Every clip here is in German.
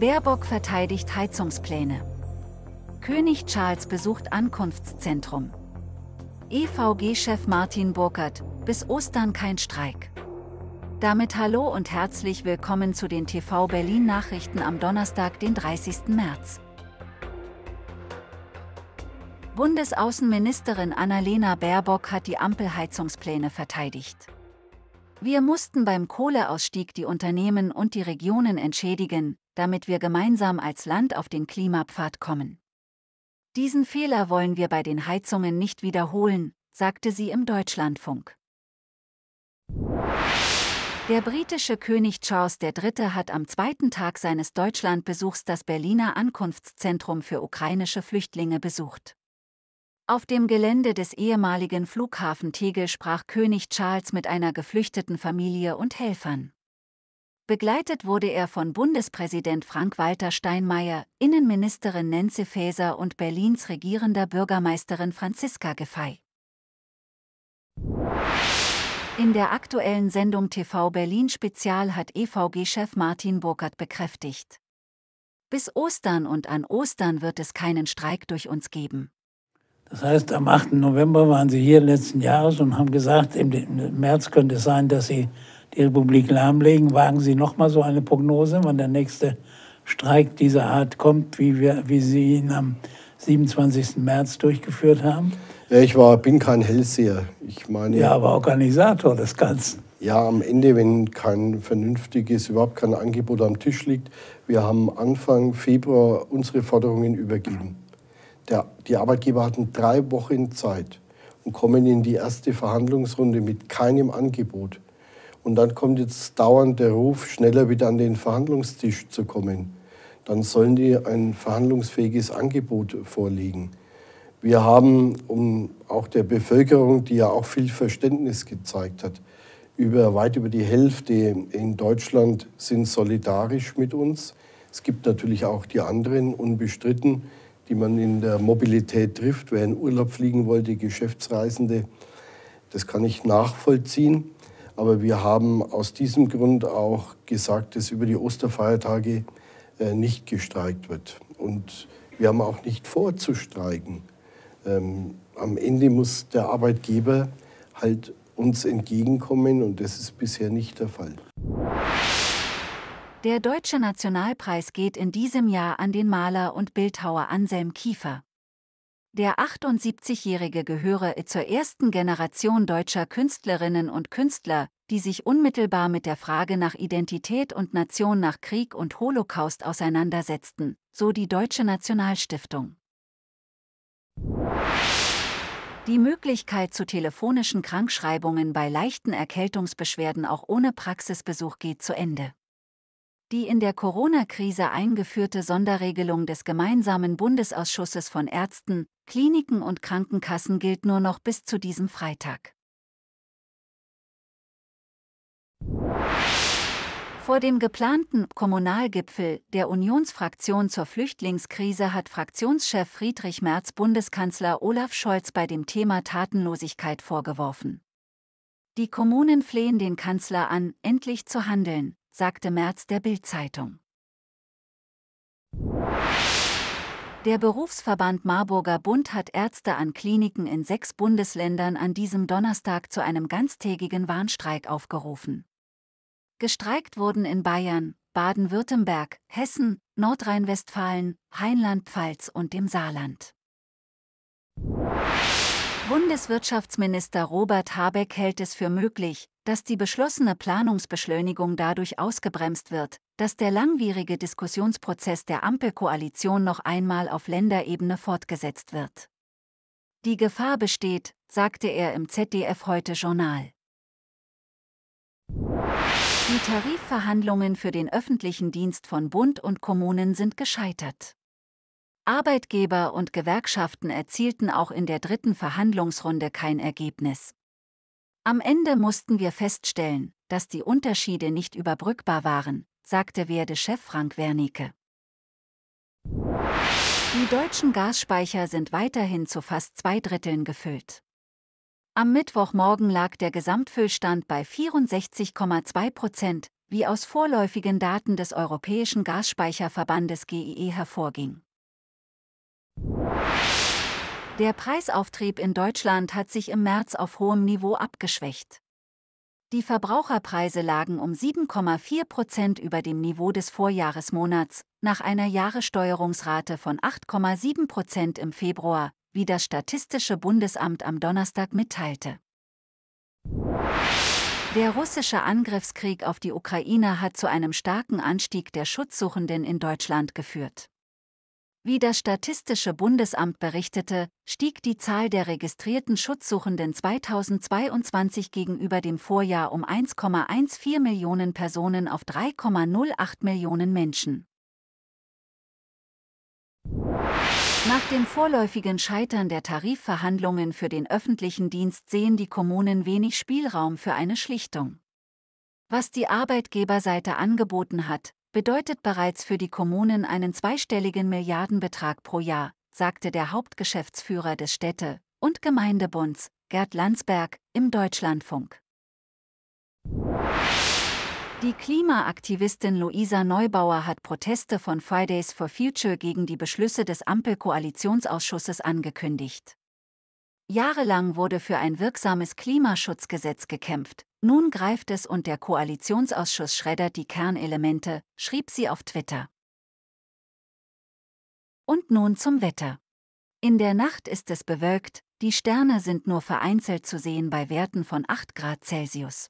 Baerbock verteidigt Heizungspläne. König Charles besucht Ankunftszentrum. EVG-Chef Martin Burkert, bis Ostern kein Streik. Damit hallo und herzlich willkommen zu den TV Berlin Nachrichten am Donnerstag, den 30. März. Bundesaußenministerin Annalena Baerbock hat die Ampelheizungspläne verteidigt. Wir mussten beim Kohleausstieg die Unternehmen und die Regionen entschädigen, damit wir gemeinsam als Land auf den Klimapfad kommen. Diesen Fehler wollen wir bei den Heizungen nicht wiederholen, sagte sie im Deutschlandfunk. Der britische König Charles III. hat am zweiten Tag seines Deutschlandbesuchs das Berliner Ankunftszentrum für ukrainische Flüchtlinge besucht. Auf dem Gelände des ehemaligen Flughafen Tegel sprach König Charles mit einer geflüchteten Familie und Helfern. Begleitet wurde er von Bundespräsident Frank-Walter Steinmeier, Innenministerin Nancy Faeser und Berlins regierender Bürgermeisterin Franziska Gefei. In der aktuellen Sendung TV Berlin Spezial hat EVG-Chef Martin Burkert bekräftigt. Bis Ostern und an Ostern wird es keinen Streik durch uns geben. Das heißt, am 8. November waren sie hier letzten Jahres und haben gesagt, im März könnte es sein, dass sie die Republik lahmlegen. Wagen Sie noch mal so eine Prognose, wann der nächste Streik dieser Art kommt, wie, wir, wie Sie ihn am 27. März durchgeführt haben? Ja, ich war, bin kein Hellseher. Ich meine, ja, aber Organisator des Ganzen. Ja, am Ende, wenn kein vernünftiges, überhaupt kein Angebot am Tisch liegt. Wir haben Anfang Februar unsere Forderungen übergeben. Der, die Arbeitgeber hatten drei Wochen Zeit und kommen in die erste Verhandlungsrunde mit keinem Angebot. Und dann kommt jetzt dauernd der Ruf, schneller wieder an den Verhandlungstisch zu kommen. Dann sollen die ein verhandlungsfähiges Angebot vorlegen. Wir haben, um auch der Bevölkerung, die ja auch viel Verständnis gezeigt hat, über weit über die Hälfte in Deutschland sind solidarisch mit uns. Es gibt natürlich auch die anderen unbestritten, die man in der Mobilität trifft. Wer in Urlaub fliegen wollte, Geschäftsreisende, das kann ich nachvollziehen. Aber wir haben aus diesem Grund auch gesagt, dass über die Osterfeiertage äh, nicht gestreikt wird. Und wir haben auch nicht vor zu streiken. Ähm, am Ende muss der Arbeitgeber halt uns entgegenkommen und das ist bisher nicht der Fall. Der Deutsche Nationalpreis geht in diesem Jahr an den Maler und Bildhauer Anselm Kiefer. Der 78-Jährige gehöre zur ersten Generation deutscher Künstlerinnen und Künstler, die sich unmittelbar mit der Frage nach Identität und Nation nach Krieg und Holocaust auseinandersetzten, so die Deutsche Nationalstiftung. Die Möglichkeit zu telefonischen Krankschreibungen bei leichten Erkältungsbeschwerden auch ohne Praxisbesuch geht zu Ende. Die in der Corona-Krise eingeführte Sonderregelung des gemeinsamen Bundesausschusses von Ärzten, Kliniken und Krankenkassen gilt nur noch bis zu diesem Freitag. Vor dem geplanten Kommunalgipfel der Unionsfraktion zur Flüchtlingskrise hat Fraktionschef Friedrich Merz Bundeskanzler Olaf Scholz bei dem Thema Tatenlosigkeit vorgeworfen. Die Kommunen flehen den Kanzler an, endlich zu handeln, sagte Merz der Bild-Zeitung. Der Berufsverband Marburger Bund hat Ärzte an Kliniken in sechs Bundesländern an diesem Donnerstag zu einem ganztägigen Warnstreik aufgerufen. Gestreikt wurden in Bayern, Baden-Württemberg, Hessen, Nordrhein-Westfalen, Rheinland-Pfalz und dem Saarland. Bundeswirtschaftsminister Robert Habeck hält es für möglich, dass die beschlossene Planungsbeschleunigung dadurch ausgebremst wird, dass der langwierige Diskussionsprozess der Ampelkoalition noch einmal auf Länderebene fortgesetzt wird. Die Gefahr besteht, sagte er im ZDF heute Journal. Die Tarifverhandlungen für den öffentlichen Dienst von Bund und Kommunen sind gescheitert. Arbeitgeber und Gewerkschaften erzielten auch in der dritten Verhandlungsrunde kein Ergebnis. Am Ende mussten wir feststellen, dass die Unterschiede nicht überbrückbar waren, sagte Werde-Chef Frank Wernicke. Die deutschen Gasspeicher sind weiterhin zu fast zwei Dritteln gefüllt. Am Mittwochmorgen lag der Gesamtfüllstand bei 64,2 Prozent, wie aus vorläufigen Daten des Europäischen Gasspeicherverbandes GIE e hervorging. Der Preisauftrieb in Deutschland hat sich im März auf hohem Niveau abgeschwächt. Die Verbraucherpreise lagen um 7,4 Prozent über dem Niveau des Vorjahresmonats, nach einer Jahressteuerungsrate von 8,7 Prozent im Februar, wie das Statistische Bundesamt am Donnerstag mitteilte. Der russische Angriffskrieg auf die Ukraine hat zu einem starken Anstieg der Schutzsuchenden in Deutschland geführt. Wie das Statistische Bundesamt berichtete, stieg die Zahl der registrierten Schutzsuchenden 2022 gegenüber dem Vorjahr um 1,14 Millionen Personen auf 3,08 Millionen Menschen. Nach dem vorläufigen Scheitern der Tarifverhandlungen für den öffentlichen Dienst sehen die Kommunen wenig Spielraum für eine Schlichtung. Was die Arbeitgeberseite angeboten hat, bedeutet bereits für die Kommunen einen zweistelligen Milliardenbetrag pro Jahr, sagte der Hauptgeschäftsführer des Städte- und Gemeindebunds, Gerd Landsberg, im Deutschlandfunk. Die Klimaaktivistin Luisa Neubauer hat Proteste von Fridays for Future gegen die Beschlüsse des Ampelkoalitionsausschusses angekündigt. Jahrelang wurde für ein wirksames Klimaschutzgesetz gekämpft. Nun greift es und der Koalitionsausschuss schreddert die Kernelemente, schrieb sie auf Twitter. Und nun zum Wetter. In der Nacht ist es bewölkt, die Sterne sind nur vereinzelt zu sehen bei Werten von 8 Grad Celsius.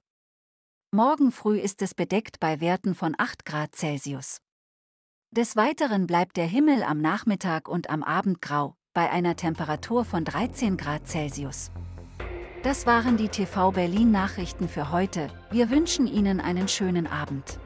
Morgen früh ist es bedeckt bei Werten von 8 Grad Celsius. Des Weiteren bleibt der Himmel am Nachmittag und am Abend grau, bei einer Temperatur von 13 Grad Celsius. Das waren die TV Berlin Nachrichten für heute. Wir wünschen Ihnen einen schönen Abend.